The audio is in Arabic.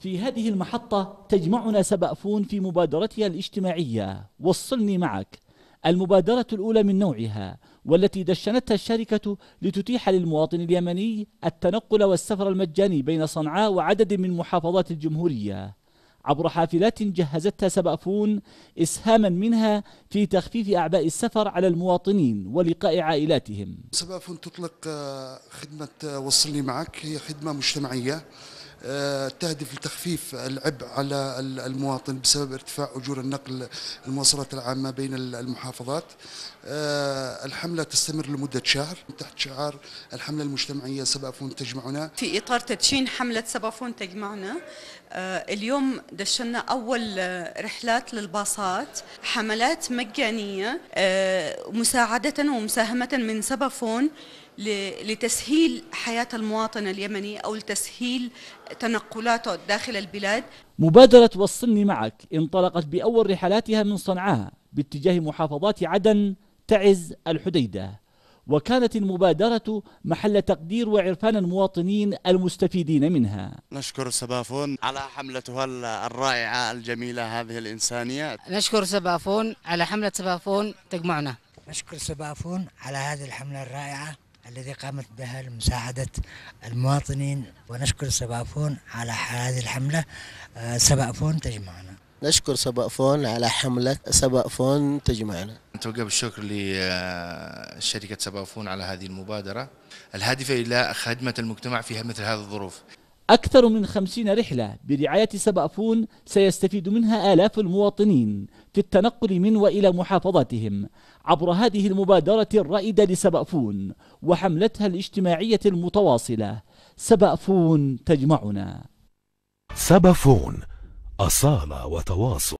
في هذه المحطة تجمعنا سبأفون في مبادرتها الاجتماعية وصلني معك المبادرة الأولى من نوعها والتي دشنتها الشركة لتتيح للمواطن اليمني التنقل والسفر المجاني بين صنعاء وعدد من محافظات الجمهورية عبر حافلات جهزتها سبأفون إسهاما منها في تخفيف أعباء السفر على المواطنين ولقاء عائلاتهم سبأفون تطلق آه، خدمة آه، وصلني معك هي خدمة مجتمعية آه، تهدف لتخفيف العبء على المواطن بسبب ارتفاع أجور النقل المواصلات العامة بين المحافظات آه، الحملة تستمر لمدة شهر تحت شعار الحملة المجتمعية سبافون تجمعنا في إطار تدشين حملة سبافون تجمعنا آه، اليوم دشنا أول رحلات للباصات حملات مجانية مساعدة ومساهمة من سبافون لتسهيل حياة المواطن اليمني أو لتسهيل تنقلاته داخل البلاد مبادرة وصلني معك انطلقت بأول رحلاتها من صنعاء باتجاه محافظات عدن تعز الحديدة وكانت المبادرة محل تقدير وعرفان المواطنين المستفيدين منها نشكر سبافون على حملتها الرائعة الجميلة هذه الإنسانية نشكر سبافون على حملة سبافون تجمعنا نشكر سبافون على هذه الحملة الرائعة الذي قامت بها لمساعدة المواطنين ونشكر سبافون على هذه الحملة آه، سبافون تجمعنا نشكر سبافون على حملة سبافون تجمعنا نتوجه بالشكر لشركة آه، سبافون على هذه المبادرة الهادفة إلى خدمة المجتمع في مثل هذه الظروف أكثر من خمسين رحلة برعاية سبأفون سيستفيد منها آلاف المواطنين في التنقل من وإلى محافظاتهم عبر هذه المبادرة الرائدة لسبأفون وحملتها الاجتماعية المتواصلة سبأفون تجمعنا سبأفون أصالة وتواصل